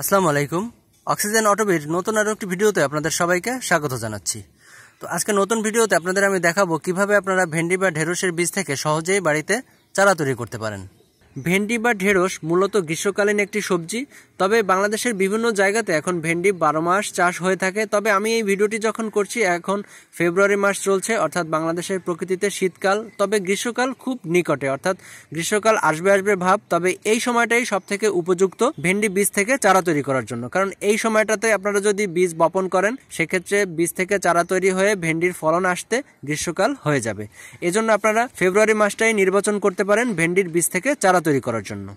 আসসালামু আলাইকুম অক্সিজেন অটোবির নতুন আরও একটি ভিডিওতে আপনাদের সবাইকে স্বাগত জানাচ্ছি তো আজকে নতুন ভিডিওতে আপনাদের আমি দেখাবো কিভাবে আপনারা ভেন্ডি বা ঢেঁড়সের বীজ থেকে সহজেই বাড়িতে চারা তৈরি করতে পারেন ভেন্ডি বা ঢেঁড়স মূলত গ্রীষ্মকালীন একটি সবজি তবে বাংলাদেশের বিভিন্ন জায়গাতে এখন ভেন্ডি বারো মাস চাষ হয়ে থাকে তবে আমি এই ভিডিওটি যখন করছি এখন ফেব্রুয়ারি মাস চলছে অর্থাৎ বাংলাদেশের প্রকৃতিতে শীতকাল তবে গ্রীষ্মকাল খুব নিকটে অর্থাৎ গ্রীষ্মকাল আসবে আসবে ভাব তবে এই সময়টাই সব থেকে উপযুক্ত ভেন্ডি বীজ থেকে চারা তৈরি করার জন্য কারণ এই সময়টাতে আপনারা যদি বীজ বপন করেন সেক্ষেত্রে বীজ থেকে চারা তৈরি হয়ে ভেন্ডির ফলন আসতে গ্রীষ্মকাল হয়ে যাবে এজন্য আপনারা ফেব্রুয়ারি মাসটাই নির্বাচন করতে পারেন ভেন্ডির বীজ থেকে চারা তৈরি করার জন্য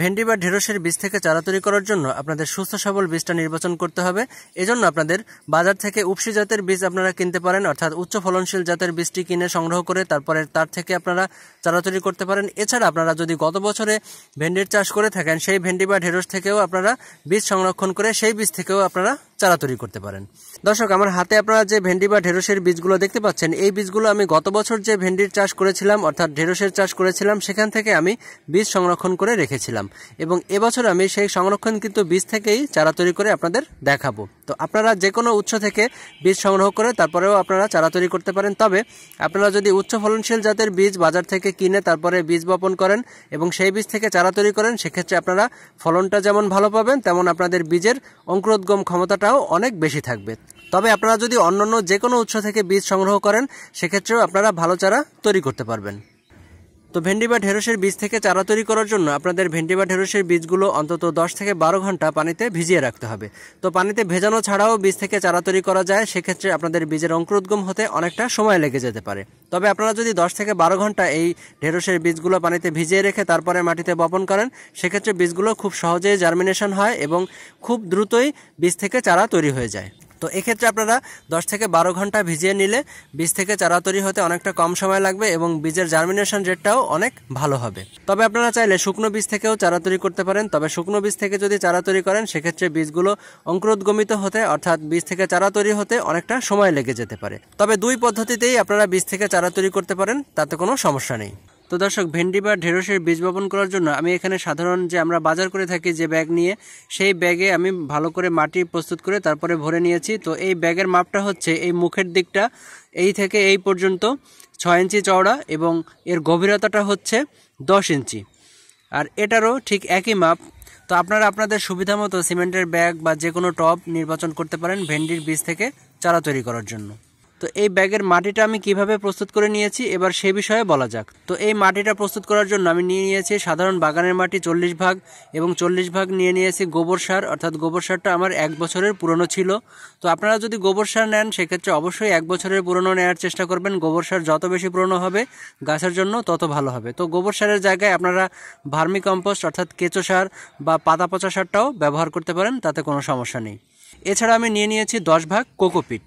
ভেন্ডি বা ঢেঁড়সের বীজ থেকে চারা তৈরি করার জন্য আপনাদের সুস্থ সবল বীজটা নির্বাচন করতে হবে এজন্য আপনাদের বাজার থেকে উপসি জাতের বীজ আপনারা কিনতে পারেন অর্থাৎ উচ্চ ফলনশীল জাতের বীজটি কিনে সংগ্রহ করে তারপরে তার থেকে আপনারা চারা তৈরি করতে পারেন এছাড়া আপনারা যদি গত বছরে ভেন্ডির চাষ করে থাকেন সেই ভেন্ডি বা ঢেঁড়স থেকেও আপনারা বীজ সংরক্ষণ করে সেই বীজ থেকেও আপনারা চারা তৈরি করতে পারেন দর্শক আমার হাতে আপনারা যে ভেন্ডি বা ঢেঁড়সের বীজগুলো দেখতে পাচ্ছেন এই বীজগুলো আমি গত বছর যে ভেন্ডির চাষ করেছিলাম অর্থাৎ ঢেঁড়সের চাষ করেছিলাম সেখান থেকে আমি বীজ সংরক্ষণ করে রেখেছিলাম এবং এবছর আমি সেই সংরক্ষণ কিন্তু বীজ থেকেই চারা তৈরি করে আপনাদের দেখাবো তো আপনারা যে কোনো উৎস থেকে বীজ সংগ্রহ করে তারপরেও আপনারা চারা তৈরি করতে পারেন তবে আপনারা যদি উচ্চ ফলনশীল জাতের বীজ বাজার থেকে কিনে তারপরে বীজ বপন করেন এবং সেই বীজ থেকে চারা তৈরি করেন সেক্ষেত্রে আপনারা ফলনটা যেমন ভালো পাবেন তেমন আপনাদের বীজের অঙ্কুরোদ্গম ক্ষমতাটা খরচটাও অনেক বেশি থাকবে তবে আপনারা যদি অন্যান্য যে কোনো উৎস থেকে বীজ সংগ্রহ করেন সেক্ষেত্রেও আপনারা ভালো চারা তৈরি করতে পারবেন তো ভেন্ডি বা ঢেঁড়সের বীজ থেকে চারা তৈরি করার জন্য আপনাদের ভেন্ডি বা ঢেঁড়সের বীজগুলো অন্তত দশ থেকে বারো ঘন্টা পানিতে ভিজিয়ে রাখতে হবে তো পানিতে ভেজানো ছাড়াও বীজ থেকে চারা তৈরি করা যায় সেক্ষেত্রে আপনাদের বীজের অঙ্কুরোদ্গম হতে অনেকটা সময় লেগে যেতে পারে তবে আপনারা যদি দশ থেকে বারো ঘন্টা এই ঢেঁড়সের বীজগুলো পানিতে ভিজিয়ে রেখে তারপরে মাটিতে বপন করেন সেক্ষেত্রে বীজগুলো খুব সহজেই জার্মিনেশন হয় এবং খুব দ্রুতই বীজ থেকে চারা তৈরি হয়ে যায় তো এক্ষেত্রে আপনারা 10 থেকে বারো ঘন্টা ভিজিয়ে নিলে বীজ থেকে চারা তৈরি হতে অনেকটা কম সময় লাগবে এবং বীজের জার্মিনেশন রেটটাও অনেক ভালো হবে তবে আপনারা চাইলে শুকনো বীজ থেকেও চারা তৈরি করতে পারেন তবে শুকনো বীজ থেকে যদি চারা তৈরি করেন সেক্ষেত্রে বীজগুলো অঙ্কুরোদ্গমিত হতে অর্থাৎ বীজ থেকে চারা তৈরি হতে অনেকটা সময় লেগে যেতে পারে তবে দুই পদ্ধতিতেই আপনারা বীজ থেকে চারা তৈরি করতে পারেন তাতে কোনো সমস্যা নেই তো দর্শক ভেন্ডি বা ঢেঁড়সের বীজ বপন করার জন্য আমি এখানে সাধারণ যে আমরা বাজার করে থাকি যে ব্যাগ নিয়ে সেই ব্যাগে আমি ভালো করে মাটি প্রস্তুত করে তারপরে ভরে নিয়েছি তো এই ব্যাগের মাপটা হচ্ছে এই মুখের দিকটা এই থেকে এই পর্যন্ত ছয় ইঞ্চি চওড়া এবং এর গভীরতাটা হচ্ছে দশ ইঞ্চি আর এটারও ঠিক একই মাপ তো আপনারা আপনাদের সুবিধা মতো সিমেন্টের ব্যাগ বা যে কোনো টব নির্বাচন করতে পারেন ভেন্ডির বীজ থেকে চারা তৈরি করার জন্য তো এই ব্যাগের মাটিটা আমি কিভাবে প্রস্তুত করে নিয়েছি এবার সে বিষয়ে বলা যাক তো এই মাটিটা প্রস্তুত করার জন্য আমি নিয়ে নিয়েছি সাধারণ বাগানের মাটি চল্লিশ ভাগ এবং চল্লিশ ভাগ নিয়ে নিয়েছি গোবর সার অর্থাৎ গোবর সারটা আমার এক বছরের পুরনো ছিল তো আপনারা যদি গোবর সার নেন সেক্ষেত্রে অবশ্যই এক বছরের পুরনো নেওয়ার চেষ্টা করবেন গোবর সার যত বেশি পুরনো হবে গাছের জন্য তত ভালো হবে তো গোবর সারের জায়গায় আপনারা ভার্মি কম্পোস্ট অর্থাৎ কেঁচো সার বা পাতা পচা সারটাও ব্যবহার করতে পারেন তাতে কোনো সমস্যা নেই এছাড়া আমি নিয়ে নিয়েছি দশ ভাগ কোকোপিট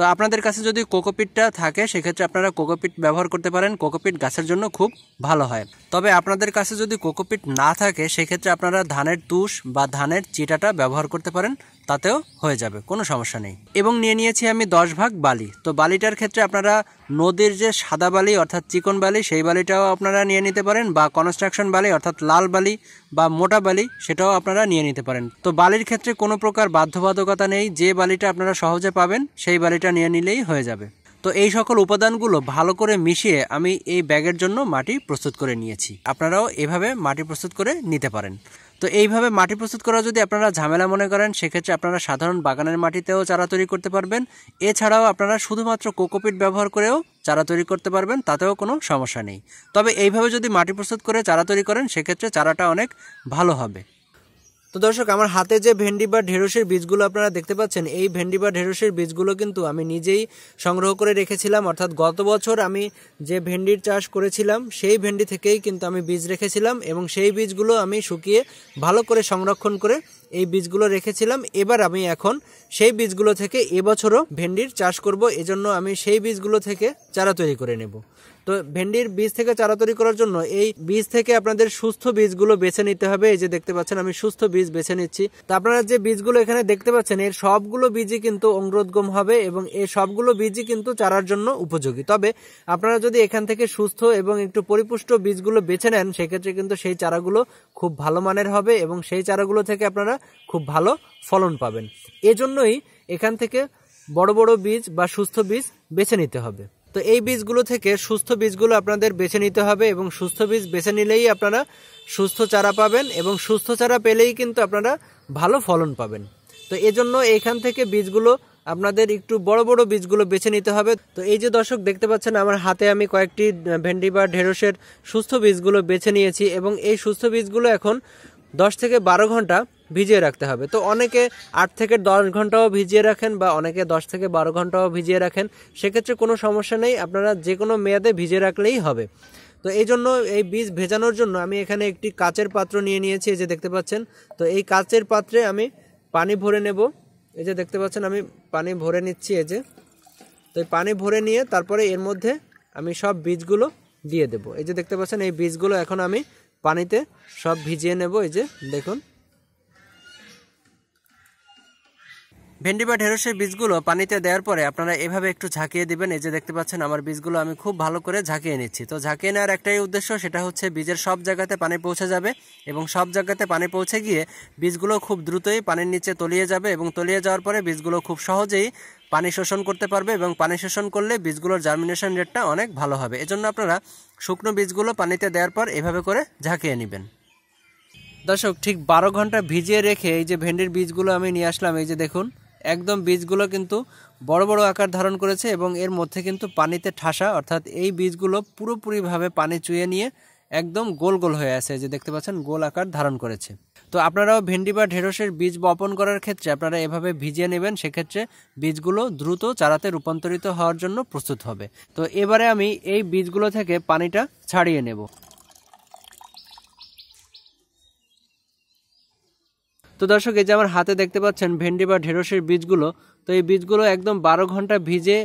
তো আপনাদের কাছে যদি কোকোপিটটা থাকে সেক্ষেত্রে আপনারা কোকোপিট ব্যবহার করতে পারেন কোকোপিট গাছের জন্য খুব ভালো হয় তবে আপনাদের কাছে যদি কোকোপিট না থাকে সেক্ষেত্রে আপনারা ধানের তুষ বা ধানের চিটাটা ব্যবহার করতে পারেন তাতেও হয়ে যাবে কোনো সমস্যা নেই এবং নিয়ে নিয়েছি আমি দশ ভাগ বালি তো বালিটার ক্ষেত্রে আপনারা নদীর যে সাদা বালি অর্থাৎ চিকন বালি সেই বালিটাও আপনারা নিয়ে নিতে পারেন বা কনস্ট্রাকশন বালি অর্থাৎ লাল বালি বা মোটা বালি সেটাও আপনারা নিয়ে নিতে পারেন তো বালির ক্ষেত্রে কোনো প্রকার বাধ্যবাধকতা নেই যে বালিটা আপনারা সহজে পাবেন সেই বালিটা নিয়ে নিলেই হয়ে যাবে তো এই সকল উপাদানগুলো ভালো করে মিশিয়ে আমি এই ব্যাগের জন্য মাটি প্রস্তুত করে নিয়েছি আপনারাও এভাবে মাটি প্রস্তুত করে নিতে পারেন তো এইভাবে মাটি প্রস্তুত করা যদি আপনারা ঝামেলা মনে করেন সেক্ষেত্রে আপনারা সাধারণ বাগানের মাটিতেও চারা তৈরি করতে পারবেন এছাড়াও আপনারা শুধুমাত্র কোকোপিট ব্যবহার করেও চারা তৈরি করতে পারবেন তাতেও কোনো সমস্যা নেই তবে এইভাবে যদি মাটি প্রস্তুত করে চারা তৈরি করেন সেক্ষেত্রে চারাটা অনেক ভালো হবে তো দর্শক আমার হাতে যে ভেন্ডি বা ঢেঁড়সের বীজগুলো আপনারা দেখতে পাচ্ছেন এই ভেন্ডি বা ঢেঁড়সের বীজগুলো কিন্তু আমি নিজেই সংগ্রহ করে রেখেছিলাম অর্থাৎ গত বছর আমি যে ভেন্ডির চাষ করেছিলাম সেই ভেন্ডি থেকেই কিন্তু আমি বীজ রেখেছিলাম এবং সেই বীজগুলো আমি শুকিয়ে ভালো করে সংরক্ষণ করে এই বীজগুলো রেখেছিলাম এবার আমি এখন সেই বীজগুলো থেকে এবছরও ভেন্ডির চাষ করব এজন্য আমি সেই বীজগুলো থেকে চারা তৈরি করে নেব তো ভেন্ডির বীজ থেকে চারা তৈরি করার জন্য এই বীজ থেকে আপনাদের সুস্থ বীজগুলো বেছে নিতে হবে এই যে দেখতে পাচ্ছেন আমি সুস্থ বীজ বেছে নিচ্ছি তো আপনারা যে বীজগুলো এখানে দেখতে পাচ্ছেন এর সবগুলো বীজই কিন্তু অঙ্গরোদগম হবে এবং এই সবগুলো বীজই কিন্তু চারার জন্য উপযোগী তবে আপনারা যদি এখান থেকে সুস্থ এবং একটু পরিপুষ্ট বীজগুলো বেছে নেন সেক্ষেত্রে কিন্তু সেই চারাগুলো খুব ভালো মানের হবে এবং সেই চারাগুলো থেকে আপনারা খুব ভালো ফলন পাবেন এজন্যই এখান থেকে বড় বড় বীজ বা সুস্থ বীজ বেছে নিতে হবে তো এই বীজগুলো থেকে সুস্থ বীজগুলো আপনাদের বেছে নিতে হবে এবং সুস্থ বীজ বেছে নিলেই আপনারা সুস্থ চারা পাবেন এবং সুস্থ চারা পেলেই কিন্তু আপনারা ভালো ফলন পাবেন তো এজন্য এইখান থেকে বীজগুলো আপনাদের একটু বড় বড় বীজগুলো বেছে নিতে হবে তো এই যে দর্শক দেখতে পাচ্ছেন আমার হাতে আমি কয়েকটি ভেন্ডি বা ঢেঁড়সের সুস্থ বীজগুলো বেছে নিয়েছি এবং এই সুস্থ বীজগুলো এখন দশ থেকে বারো ঘন্টা ভিজিয়ে রাখতে হবে তো অনেকে আট থেকে দশ ঘন্টাও ভিজিয়ে রাখেন বা অনেকে দশ থেকে বারো ঘন্টাও ভিজিয়ে রাখেন সেক্ষেত্রে কোনো সমস্যা নেই আপনারা যে কোনো মেয়াদে ভিজিয়ে রাখলেই হবে তো এই জন্য এই বীজ ভেজানোর জন্য আমি এখানে একটি কাচের পাত্র নিয়ে নিয়েছি এই যে দেখতে পাচ্ছেন তো এই কাচের পাত্রে আমি পানি ভরে নেব এই যে দেখতে পাচ্ছেন আমি পানি ভরে নিচ্ছি এই যে তো এই পানি ভরে নিয়ে তারপরে এর মধ্যে আমি সব বীজগুলো দিয়ে দেব এই যে দেখতে পাচ্ছেন এই বীজগুলো এখন আমি পানিতে সব ভিজিয়ে নেব এই যে দেখুন ভেন্ডি বা ঢেঁড়সের বীজগুলো পানিতে দেওয়ার পরে আপনারা এভাবে একটু ঝাঁকিয়ে দিবেন এই যে দেখতে পাচ্ছেন আমার বীজগুলো আমি খুব ভালো করে ঝাঁকিয়ে নিচ্ছি তো ঝাঁকিয়ে নেওয়ার একটাই উদ্দেশ্য সেটা হচ্ছে বীজের সব জায়গাতে পানি পৌঁছে যাবে এবং সব জায়গাতে পানি পৌঁছে গিয়ে বীজগুলো খুব দ্রুতই পানির নিচে তলিয়ে যাবে এবং তলিয়ে যাওয়ার পরে বীজগুলো খুব সহজেই পানি শোষণ করতে পারবে এবং পানি শোষণ করলে বীজগুলোর জার্মিনেশন রেটটা অনেক ভালো হবে এজন্য আপনারা শুকনো বীজগুলো পানিতে দেওয়ার পর এভাবে করে ঝাঁকিয়ে নেবেন দর্শক ঠিক বারো ঘন্টা ভিজিয়ে রেখে এই যে ভেন্ডির বীজগুলো আমি নিয়ে আসলাম এই যে দেখুন একদম বীজগুলো কিন্তু বড় বড় আকার ধারণ করেছে এবং এর মধ্যে কিন্তু পানিতে ঠাসা অর্থাৎ এই বীজগুলো পুরোপুরিভাবে পানি চুয়ে নিয়ে একদম গোল গোল হয়ে আছে যে দেখতে পাচ্ছেন গোল আকার ধারণ করেছে তো আপনারাও ভেন্ডি বা ঢেঁড়সের বীজ বপন করার ক্ষেত্রে আপনারা এভাবে ভিজিয়ে নেবেন সেক্ষেত্রে বীজগুলো দ্রুত চারাতে রূপান্তরিত হওয়ার জন্য প্রস্তুত হবে তো এবারে আমি এই বীজগুলো থেকে পানিটা ছাড়িয়ে নেব তো দর্শক এই যে আমার হাতে দেখতে পাচ্ছেন ভেন্ডি বা ঢেঁড়সের বীজগুলো তো এই বীজগুলো একদম বারো ঘন্টা ভিজে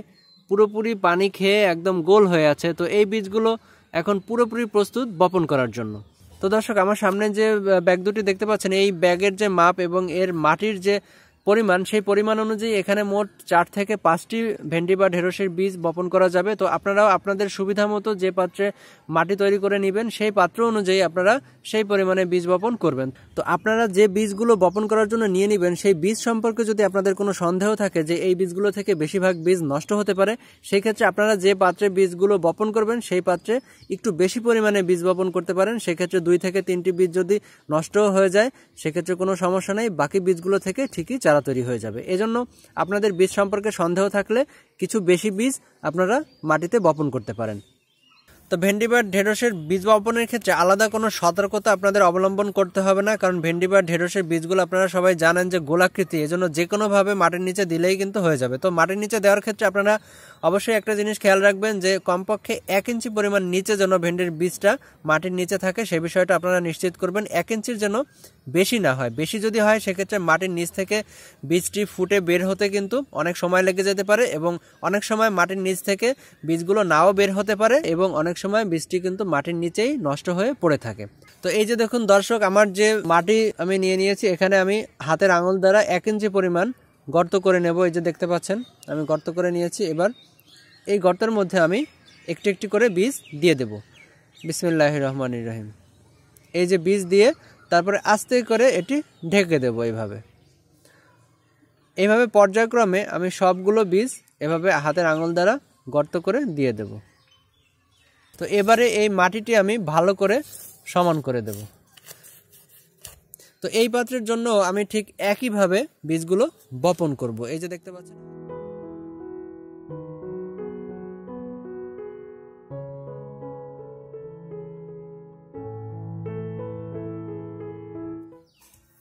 পুরোপুরি পানি খেয়ে একদম গোল হয়ে আছে তো এই বীজগুলো এখন পুরোপুরি প্রস্তুত বপন করার জন্য তো দর্শক আমার সামনে যে ব্যাগ দুটি দেখতে পাচ্ছেন এই ব্যাগের যে মাপ এবং এর মাটির যে পরিমাণ সেই পরিমাণ অনুযায়ী এখানে মোট চার থেকে পাঁচটি ভেন্ডি বা ঢেঁড়সের বীজ বপন করা যাবে তো আপনারাও আপনাদের সুবিধা মতো যে পাত্রে মাটি তৈরি করে নেবেন সেই পাত্র অনুযায়ী আপনারা সেই পরিমাণে বীজ বপন করবেন তো আপনারা যে বীজগুলো বপন করার জন্য নিয়ে নেবেন সেই বীজ সম্পর্কে যদি আপনাদের কোনো সন্দেহ থাকে যে এই বীজগুলো থেকে বেশিরভাগ বীজ নষ্ট হতে পারে সেই ক্ষেত্রে আপনারা যে পাত্রে বীজগুলো বপন করবেন সেই পাত্রে একটু বেশি পরিমাণে বীজ বপন করতে পারেন সেক্ষেত্রে দুই থেকে তিনটি বীজ যদি নষ্ট হয়ে যায় সেক্ষেত্রে কোনো সমস্যা নেই বাকি বীজগুলো থেকে ঠিকই চাল চারা তৈরি হয়ে যাবে এজন্য আপনাদের বীজ সম্পর্কে সন্দেহ থাকলে কিছু বেশি বীজ আপনারা মাটিতে বপন করতে পারেন তো ভেন্ডি বা ঢেঁড়সের বীজ বপনের ক্ষেত্রে আলাদা কোনো সতর্কতা আপনাদের অবলম্বন করতে হবে না কারণ ভেন্ডি বা ঢেঁড়সের বীজগুলো আপনারা সবাই জানেন যে গোলাকৃতি এজন্য যে কোনোভাবে মাটির নিচে দিলেই কিন্তু হয়ে যাবে তো মাটির নিচে দেওয়ার ক্ষেত্রে আপনারা অবশ্যই একটা জিনিস খেয়াল রাখবেন যে কমপক্ষে এক ইঞ্চি পরিমাণ নিচে যেন ভেন্ডির বীজটা মাটির নিচে থাকে সে বিষয়টা আপনারা নিশ্চিত করবেন এক ইঞ্চির যেন বেশি না হয় বেশি যদি হয় সেক্ষেত্রে মাটির নিচ থেকে বীজটি ফুটে বের হতে কিন্তু অনেক সময় লেগে যেতে পারে এবং অনেক সময় মাটির নিচ থেকে বীজগুলো নাও বের হতে পারে এবং অনেক সময় বীজটি কিন্তু মাটির নিচেই নষ্ট হয়ে পড়ে থাকে তো এই যে দেখুন দর্শক আমার যে মাটি আমি নিয়ে নিয়েছি এখানে আমি হাতের আঙুল দ্বারা এক ইঞ্চি পরিমাণ গর্ত করে নেব এই যে দেখতে পাচ্ছেন আমি গর্ত করে নিয়েছি এবার এই গর্তের মধ্যে আমি একটি একটি করে বীজ দিয়ে দেব বিসমিল্লাহ রহমান রহিম এই যে বীজ দিয়ে তারপরে আস্তে করে এটি ঢেকে দেব এইভাবে এইভাবে পর্যায়ক্রমে আমি সবগুলো বীজ এভাবে হাতের আঙুল দ্বারা গর্ত করে দিয়ে দেবো তো এবারে এই মাটিটি আমি ভালো করে সমান করে দেব তো এই পাত্রের জন্য আমি ঠিক একইভাবে বীজগুলো বপন করব এই যে দেখতে পাচ্ছেন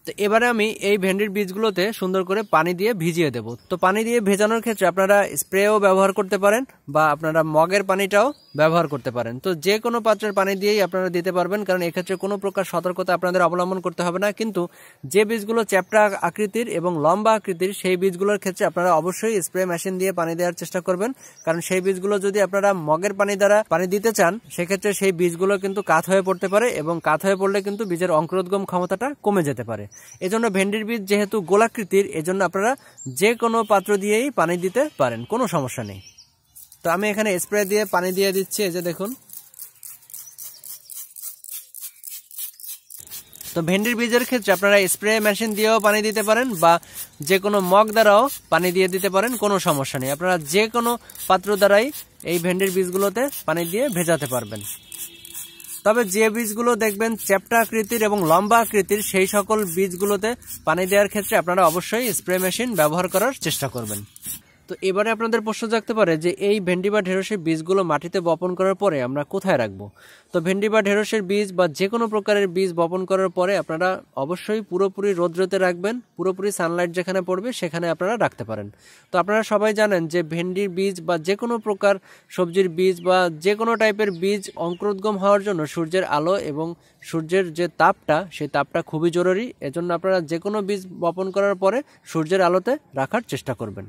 তো এবারে আমি এই ভেন্ডির বীজগুলোতে সুন্দর করে পানি দিয়ে ভিজিয়ে দেব তো পানি দিয়ে ভেজানোর ক্ষেত্রে আপনারা স্প্রেও ব্যবহার করতে পারেন বা আপনারা মগের পানিটাও ব্যবহার করতে পারেন তো যে কোনো পাত্রের পানি দিয়েই আপনারা দিতে পারবেন কারণ এক্ষেত্রে কোনো প্রকার সতর্কতা আপনাদের অবলম্বন করতে হবে না কিন্তু যে বীজগুলো চ্যাপটা আকৃতির এবং লম্বা আকৃতির সেই বীজগুলোর ক্ষেত্রে আপনারা অবশ্যই স্প্রে মেশিন দিয়ে পানি দেওয়ার চেষ্টা করবেন কারণ সেই বীজগুলো যদি আপনারা মগের পানি দ্বারা পানি দিতে চান সেক্ষেত্রে সেই বীজগুলো কিন্তু কাত হয়ে পড়তে পারে এবং কাত হয়ে পড়লে কিন্তু বীজের অঙ্কুরোদ্গম ক্ষমতাটা কমে যেতে পারে এজন্য ভেন্ডির বীজ যেহেতু গোলাকৃতির এজন্য আপনারা যে কোনো পাত্র দিয়েই পানি দিতে পারেন কোনো সমস্যা নেই তো আমি এখানে স্প্রে দিয়ে পানি দিয়ে দিচ্ছি এই যে দেখুন তো ভেন্ডির বীজের ক্ষেত্রে আপনারা স্প্রে মেশিন দিয়েও পানি দিতে পারেন বা যে কোনো মগ দ্বারাও পানি দিয়ে দিতে পারেন কোনো সমস্যা নেই আপনারা যে কোনো পাত্র দ্বারাই এই ভেন্ডির বীজগুলোতে পানি দিয়ে ভেজাতে পারবেন তবে যে বীজগুলো দেখবেন চ্যাপ্টা আকৃতির এবং লম্বা আকৃতির সেই সকল বীজগুলোতে পানি দেওয়ার ক্ষেত্রে আপনারা অবশ্যই স্প্রে মেশিন ব্যবহার করার চেষ্টা করবেন তো এবারে আপনাদের প্রশ্ন জাগতে পারে যে এই ভেন্ডি বা ঢেঁড়সের বীজগুলো মাটিতে বপন করার পরে আমরা কোথায় রাখবো তো ভেন্ডি বা ঢেঁড়সের বীজ বা যে কোনো প্রকারের বীজ বপন করার পরে আপনারা অবশ্যই পুরোপুরি রোদ্রতে রাখবেন পুরোপুরি সানলাইট যেখানে পড়বে সেখানে আপনারা রাখতে পারেন তো আপনারা সবাই জানেন যে ভেন্ডির বীজ বা যে কোনো প্রকার সবজির বীজ বা যে কোনো টাইপের বীজ অঙ্কুরোদ্গম হওয়ার জন্য সূর্যের আলো এবং সূর্যের যে তাপটা সেই তাপটা খুবই জরুরি এজন্য আপনারা যে কোনো বীজ বপন করার পরে সূর্যের আলোতে রাখার চেষ্টা করবেন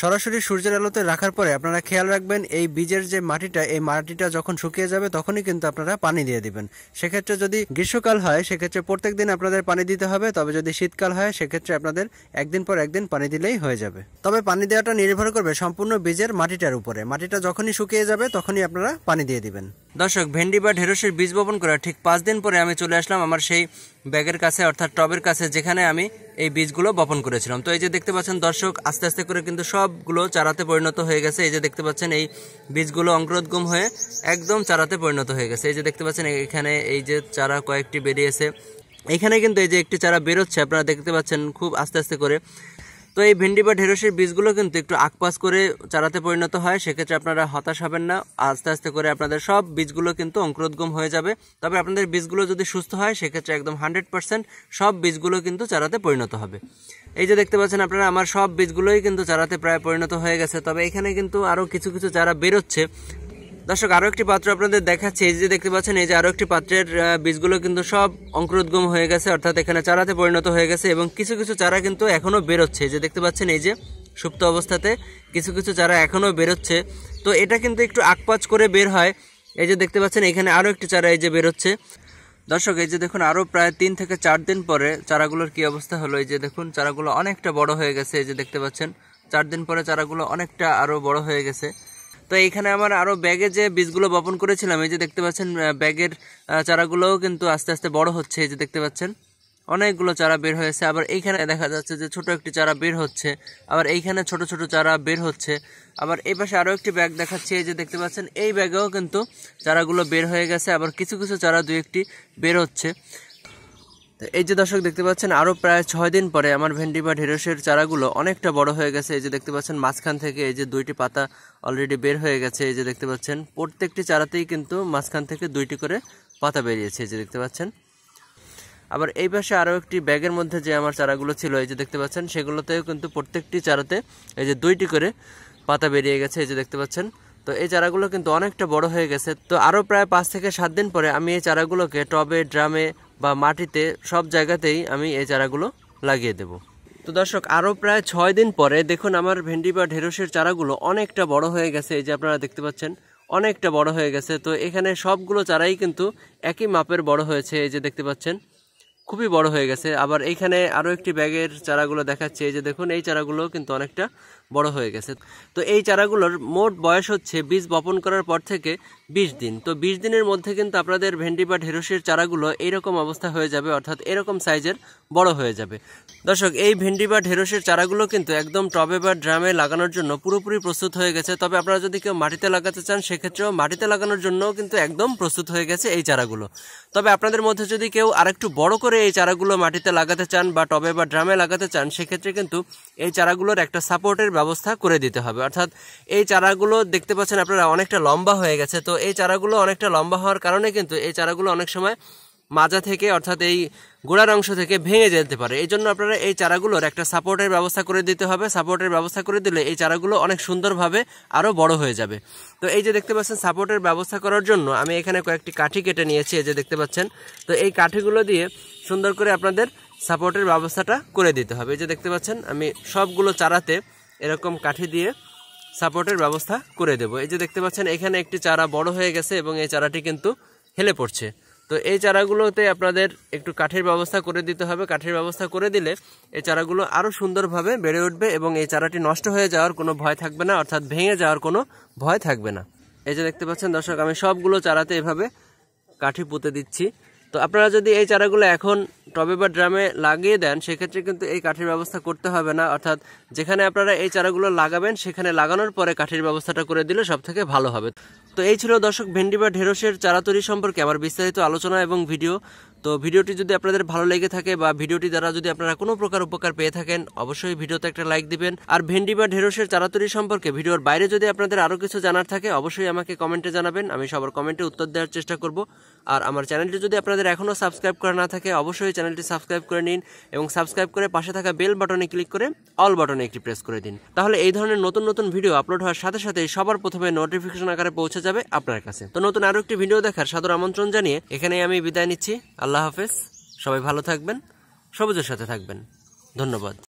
সরাসরি সূর্যের আলোতে রাখার পরে আপনারা খেয়াল রাখবেন এই বীজের যে মাটিটা এই মাটিটা যখন শুকিয়ে যাবে তখনই কিন্তু আপনারা পানি দিয়ে দিবেন সেক্ষেত্রে যদি গ্রীষ্মকাল হয় সেক্ষেত্রে প্রত্যেক দিন আপনাদের পানি দিতে হবে তবে যদি শীতকাল হয় সেক্ষেত্রে আপনাদের একদিন পর একদিন পানি দিলেই হয়ে যাবে তবে পানি দেওয়াটা নির্ভর করবে সম্পূর্ণ বীজের মাটিটার উপরে মাটিটা যখনই শুকিয়ে যাবে তখনই আপনারা পানি দিয়ে দিবেন দর্শক ভেন্ডি বা ঢেঁড়সের বীজ বপন করা ঠিক পাঁচ দিন পরে আমি চলে আসলাম আমার সেই ব্যাগের কাছে অর্থাৎ টবের কাছে যেখানে আমি এই বীজগুলো বপন করেছিলাম তো এই যে দেখতে পাচ্ছেন দর্শক আস্তে আস্তে করে কিন্তু সবগুলো চারাতে পরিণত হয়ে গেছে এই যে দেখতে পাচ্ছেন এই বীজগুলো অঙ্কুরোদ্গম হয়ে একদম চারাতে পরিণত হয়ে গেছে এই যে দেখতে পাচ্ছেন এখানে এই যে চারা কয়েকটি বেরিয়েছে এখানে কিন্তু এই যে একটি চারা বেরোচ্ছে আপনারা দেখতে পাচ্ছেন খুব আস্তে আস্তে করে তো এই ভেন্ডি বা ঢেঁড়সের বীজগুলো কিন্তু একটু আকপাস করে চারাতে পরিণত হয় সেক্ষেত্রে আপনারা হতাশ হবেন না আস্তে আস্তে করে আপনাদের সব বীজগুলো কিন্তু অঙ্কুরোদ্গম হয়ে যাবে তবে আপনাদের বীজগুলো যদি সুস্থ হয় সেক্ষেত্রে একদম হান্ড্রেড পার্সেন্ট সব বীজগুলো কিন্তু চারাতে পরিণত হবে এই যে দেখতে পাচ্ছেন আপনারা আমার সব বীজগুলোই কিন্তু চারাতে প্রায় পরিণত হয়ে গেছে তবে এখানে কিন্তু আরও কিছু কিছু চারা বেরোচ্ছে দর্শক আরও একটি পাত্র আপনাদের দেখাচ্ছে এই যে দেখতে পাচ্ছেন এই যে আরও একটি পাত্রের বীজগুলো কিন্তু সব অঙ্কুরোদ্গম হয়ে গেছে অর্থাৎ এখানে চারাতে পরিণত হয়ে গেছে এবং কিছু কিছু চারা কিন্তু এখনও বেরোচ্ছে যে দেখতে পাচ্ছেন এই যে সুপ্ত অবস্থাতে কিছু কিছু চারা এখনও বেরোচ্ছে তো এটা কিন্তু একটু আকপাচ করে বের হয় এই যে দেখতে পাচ্ছেন এখানে আরও একটি চারা এই যে বেরোচ্ছে দর্শক এই যে দেখুন আরও প্রায় তিন থেকে চার দিন পরে চারাগুলোর কি অবস্থা হলো এই যে দেখুন চারাগুলো অনেকটা বড় হয়ে গেছে এই যে দেখতে পাচ্ছেন চার দিন পরে চারাগুলো অনেকটা আরও বড় হয়ে গেছে তো এখানে আমার আরও ব্যাগে যে বীজগুলো বপন করেছিলাম এই যে দেখতে পাচ্ছেন ব্যাগের চারাগুলোও কিন্তু আস্তে আস্তে বড় হচ্ছে এই যে দেখতে পাচ্ছেন অনেকগুলো চারা বের হয়েছে আবার এইখানে দেখা যাচ্ছে যে ছোট একটি চারা বের হচ্ছে আবার এইখানে ছোট ছোট চারা বের হচ্ছে আবার এই পাশে আরও একটি ব্যাগ দেখাচ্ছে এই যে দেখতে পাচ্ছেন এই ব্যাগেও কিন্তু চারাগুলো বের হয়ে গেছে আবার কিছু কিছু চারা দু একটি বের হচ্ছে এই যে দর্শক দেখতে পাচ্ছেন আরও প্রায় ছয় দিন পরে আমার ভেন্ডি বা ঢেঁড়সের চারাগুলো অনেকটা বড় হয়ে গেছে এই যে দেখতে পাচ্ছেন মাঝখান থেকে এই যে দুইটি পাতা অলরেডি বের হয়ে গেছে এই যে দেখতে পাচ্ছেন প্রত্যেকটি চারাতেই কিন্তু মাঝখান থেকে দুইটি করে পাতা বেরিয়েছে এই যে দেখতে পাচ্ছেন আবার এই পাশে আরও একটি ব্যাগের মধ্যে যে আমার চারাগুলো ছিল এই যে দেখতে পাচ্ছেন সেগুলোতেও কিন্তু প্রত্যেকটি চারাতে এই যে দুইটি করে পাতা বেরিয়ে গেছে এই যে দেখতে পাচ্ছেন তো এই চারাগুলো কিন্তু অনেকটা বড় হয়ে গেছে তো আরও প্রায় পাঁচ থেকে সাত দিন পরে আমি এই চারাগুলোকে টবে ড্রামে বা মাটিতে সব জায়গাতেই আমি এই চারাগুলো লাগিয়ে দেব তো দর্শক আরও প্রায় ছয় দিন পরে দেখুন আমার ভেন্ডি বা ঢেঁড়সের চারাগুলো অনেকটা বড় হয়ে গেছে এই যে আপনারা দেখতে পাচ্ছেন অনেকটা বড় হয়ে গেছে তো এখানে সবগুলো চারাই কিন্তু একই মাপের বড় হয়েছে এই যে দেখতে পাচ্ছেন খুবই বড় হয়ে গেছে আবার এইখানে আরও একটি ব্যাগের চারাগুলো দেখাচ্ছে এই যে দেখুন এই চারাগুলো কিন্তু অনেকটা বড় হয়ে গেছে তো এই চারাগুলোর মোট বয়স হচ্ছে বীজ বপন করার পর থেকে 20 দিন তো 20 দিনের মধ্যে কিন্তু আপনাদের ভেন্ডি বা ঢেঁড়সের চারাগুলো এইরকম অবস্থা হয়ে যাবে অর্থাৎ এরকম সাইজের বড় হয়ে যাবে দর্শক এই ভেন্ডি বা ঢেঁড়সের চারাগুলো কিন্তু একদম টবে বা ড্রামে লাগানোর জন্য পুরোপুরি প্রস্তুত হয়ে গেছে তবে আপনারা যদি কেউ মাটিতে লাগাতে চান সেক্ষেত্রেও মাটিতে লাগানোর জন্য কিন্তু একদম প্রস্তুত হয়ে গেছে এই চারাগুলো তবে আপনাদের মধ্যে যদি কেউ আরেকটু বড় করে এই চারাগুলো মাটিতে লাগাতে চান বা টবে বা ড্রামে লাগাতে চান সেক্ষেত্রে কিন্তু এই চারাগুলোর একটা সাপোর্টের ব্যবস্থা করে দিতে হবে অর্থাৎ এই চারাগুলো দেখতে পাচ্ছেন আপনারা অনেকটা লম্বা হয়ে গেছে তো এই চারাগুলো অনেকটা লম্বা হওয়ার কারণে কিন্তু এই চারাগুলো অনেক সময় মাজা থেকে অর্থাৎ এই গোড়ার অংশ থেকে ভেঙে যেতে পারে এই জন্য আপনারা এই চারাগুলোর একটা সাপোর্টের ব্যবস্থা করে দিতে হবে সাপোর্টের ব্যবস্থা করে দিলে এই চারাগুলো অনেক সুন্দরভাবে আরও বড় হয়ে যাবে তো এই যে দেখতে পাচ্ছেন সাপোর্টের ব্যবস্থা করার জন্য আমি এখানে কয়েকটি কাঠি কেটে নিয়েছি এই যে দেখতে পাচ্ছেন তো এই কাঠিগুলো দিয়ে সুন্দর করে আপনাদের সাপোর্টের ব্যবস্থাটা করে দিতে হবে এই যে দেখতে পাচ্ছেন আমি সবগুলো চারাতে এরকম কাঠি দিয়ে সাপোর্টের ব্যবস্থা করে দেব এই যে দেখতে পাচ্ছেন এখানে একটি চারা বড় হয়ে গেছে এবং এই চারাটি কিন্তু হেলে পড়ছে তো এই চারাগুলোতে আপনাদের একটু কাঠের ব্যবস্থা করে দিতে হবে কাঠের ব্যবস্থা করে দিলে এই চারাগুলো আরও সুন্দরভাবে বেড়ে উঠবে এবং এই চারাটি নষ্ট হয়ে যাওয়ার কোনো ভয় থাকবে না অর্থাৎ ভেঙে যাওয়ার কোনো ভয় থাকবে না এই যে দেখতে পাচ্ছেন দর্শক আমি সবগুলো চারাতে এভাবে কাঠি পুঁতে দিচ্ছি তো আপনারা যদি এই চারাগুলো এখন টবে বা ড্রামে লাগিয়ে দেন সেক্ষেত্রে কিন্তু এই কাঠের ব্যবস্থা করতে হবে না অর্থাৎ যেখানে আপনারা এই চারাগুলো লাগাবেন সেখানে লাগানোর পরে কাঠের ব্যবস্থাটা করে দিলে সব থেকে ভালো হবে তো এই ছিল দর্শক ভেন্ডি বা ঢেঁড়সের চারা তৈরি সম্পর্কে আমার বিস্তারিত আলোচনা এবং ভিডিও তো ভিডিওটি যদি আপনাদের ভালো লেগে থাকে বা ভিডিওটি দ্বারা যদি আপনারা কোনো প্রকার উপকার পেয়ে থাকেন অবশ্যই ভিডিওতে একটা লাইক দিবেন আর ভেন্ডি বা ঢেঁড়সের চারাতরি সম্পর্কে ভিডিওর বাইরে যদি আপনাদের আরও কিছু জানার থাকে অবশ্যই আমাকে কমেন্টে জানাবেন আমি সবার কমেন্টে উত্তর দেওয়ার চেষ্টা করব আর আমার চ্যানেলটি যদি আপনাদের এখনও সাবস্ক্রাইব করা না থাকে অবশ্যই চ্যানেলটি সাবস্ক্রাইব করে নিন এবং সাবস্ক্রাইব করে পাশে থাকা বেল বাটনে ক্লিক করে অল বাটনে একটি প্রেস করে দিন তাহলে এই ধরনের নতুন নতুন ভিডিও আপলোড হওয়ার সাথে সাথে সবার প্রথমে নোটিফিকেশন আকারে পৌঁছে যাবে আপনার কাছে তো নতুন আরও একটি ভিডিও দেখার সাদর আমন্ত্রণ জানিয়ে এখানে আমি বিদায় নিচ্ছি আল্লাহ আল্লাহ হাফেজ সবাই ভালো থাকবেন সবুজের সাথে থাকবেন ধন্যবাদ